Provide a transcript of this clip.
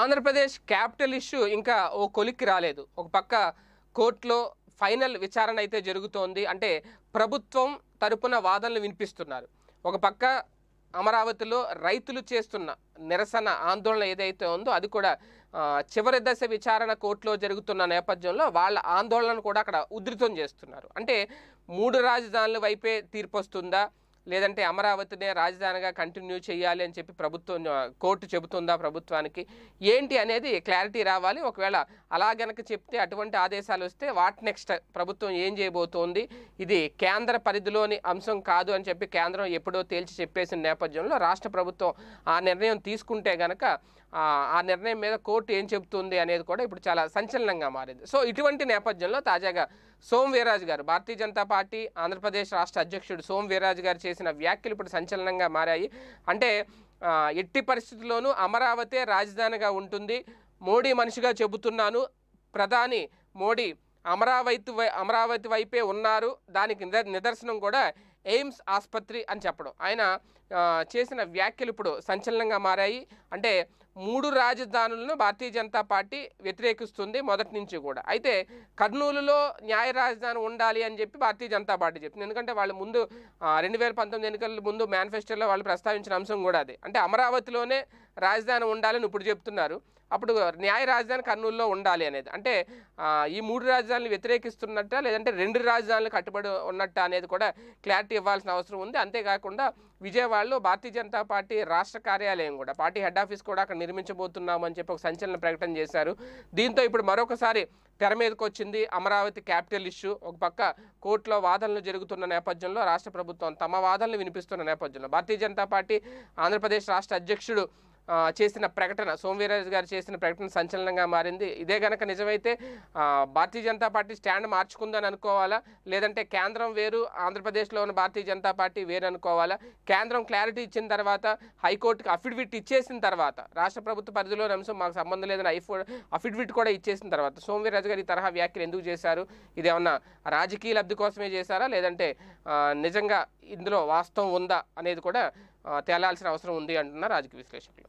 Andhra Pradesh capital issue ఇంకా ఓ కొలిక్కి రాలేదు ఒక పక్క కోర్టులో ఫైనల్ విచారణ అయితే జరుగుతోంది అంటే ప్రభుత్వం తరపున వాదనలు వినిపిస్తున్నారు ఒక పక్క అమరావతిలో రైతులు చేస్తున్న నిరసన ఆందోళన ఏదైతే ఉందో అది కూడా చివరి దశ విచారణ కోర్టులో జరుగుతున్న నేపథ్యంలో వాళ్ళ ఆందోళనను కూడా అక్కడ ఉధృతం చేస్తున్నారు అంటే మూడు రాజధానుల వైపే తీర్పు వస్తుందా లేదంటే అమరావతినే రాజధానిగా కంటిన్యూ చేయాలి అని చెప్పి ప్రభుత్వం కోర్టు చెబుతుందా ప్రభుత్వానికి ఏంటి అనేది క్లారిటీ రావాలి ఒకవేళ అలా గనక చెప్తే అటువంటి ఆదేశాలు వస్తే వాట్ నెక్స్ట్ ప్రభుత్వం ఏం చేయబోతోంది ఇది కేంద్ర పరిధిలోని అంశం కాదు అని చెప్పి కేంద్రం ఎప్పుడో తేల్చి చెప్పేసిన నేపథ్యంలో రాష్ట్ర ప్రభుత్వం ఆ నిర్ణయం తీసుకుంటే గనక ఆ నిర్ణయం మీద కోర్టు ఏం చెబుతుంది అనేది కూడా ఇప్పుడు చాలా సంచలనంగా మారింది సో ఇటువంటి నేపథ్యంలో తాజాగా సోమ్ వీరాజు గారు భారతీయ జనతా పార్టీ ఆంధ్రప్రదేశ్ రాష్ట్ర అధ్యక్షుడు సోమ్ వీరాజు గారు చేసిన వ్యాఖ్యలు ఇప్పుడు సంచలనంగా మారాయి అంటే ఎట్టి పరిస్థితుల్లోనూ అమరావతి రాజధానిగా ఉంటుంది మోడీ మనిషిగా చెబుతున్నాను ప్రధాని మోడీ అమరావతి అమరావతి వైపే ఉన్నారు దానికి నిదర్శనం కూడా ఎయిమ్స్ ఆసుపత్రి అని చెప్పడం ఆయన చేసిన వ్యాఖ్యలు ఇప్పుడు సంచలనంగా మారాయి అంటే మూడు రాజధానులను భారతీయ జనతా పార్టీ వ్యతిరేకిస్తుంది మొదటి నుంచి కూడా అయితే కర్నూలులో న్యాయ రాజధాని ఉండాలి అని చెప్పి భారతీయ జనతా పార్టీ చెప్తుంది ఎందుకంటే వాళ్ళు ముందు రెండు వేల ఎన్నికల ముందు మేనిఫెస్టోలో వాళ్ళు ప్రస్తావించిన అంశం కూడా అది అంటే అమరావతిలోనే రాజధాని ఉండాలని ఇప్పుడు చెప్తున్నారు అప్పుడు న్యాయ రాజధాని కర్నూలులో ఉండాలి అనేది అంటే ఈ మూడు రాజధానులు వ్యతిరేకిస్తున్నట్ట లేదంటే రెండు రాజధానులు కట్టుబడి ఉన్నట్ట అనేది కూడా క్లారిటీ ఇవ్వాల్సిన అవసరం ఉంది అంతేకాకుండా విజయవాడలో భారతీయ జనతా పార్టీ రాష్ట్ర కార్యాలయం కూడా పార్టీ హెడ్ ఆఫీస్ కూడా అక్కడ నిర్మించబోతున్నామని చెప్పి ఒక సంచలన ప్రకటన చేశారు దీంతో ఇప్పుడు మరొకసారి తెర మీదకి వచ్చింది అమరావతి క్యాపిటల్ ఇష్యూ ఒక పక్క కోర్టులో వాదనలు జరుగుతున్న నేపథ్యంలో రాష్ట్ర ప్రభుత్వం తమ వాదనలు వినిపిస్తున్న నేపథ్యంలో భారతీయ జనతా పార్టీ ఆంధ్రప్రదేశ్ రాష్ట్ర అధ్యక్షుడు చేసిన ప్రకటన సోమవీరాజు గారు చేసిన ప్రకటన సంచలనంగా మారింది ఇదే గనక నిజమైతే భారతీయ జనతా పార్టీ స్టాండ్ మార్చుకుందని అనుకోవాలా లేదంటే కేంద్రం వేరు ఆంధ్రప్రదేశ్లో ఉన్న భారతీయ జనతా పార్టీ వేరు అనుకోవాలా కేంద్రం క్లారిటీ ఇచ్చిన తర్వాత హైకోర్టుకి అఫిడవిట్ ఇచ్చేసిన తర్వాత రాష్ట్ర ప్రభుత్వ పరిధిలోని అంశం మాకు సంబంధం లేదని ఐఫో అఫిడవిట్ కూడా ఇచ్చేసిన తర్వాత సోమవీరాజు గారు ఈ తరహా వ్యాఖ్యలు ఎందుకు చేశారు ఇదేమన్నా రాజకీయ లబ్ధి కోసమే చేశారా లేదంటే నిజంగా ఇందులో వాస్తవం ఉందా అనేది కూడా తేలాల్సిన అవసరం ఉంది అంటున్నారు రాజకీయ విశ్లేషకులు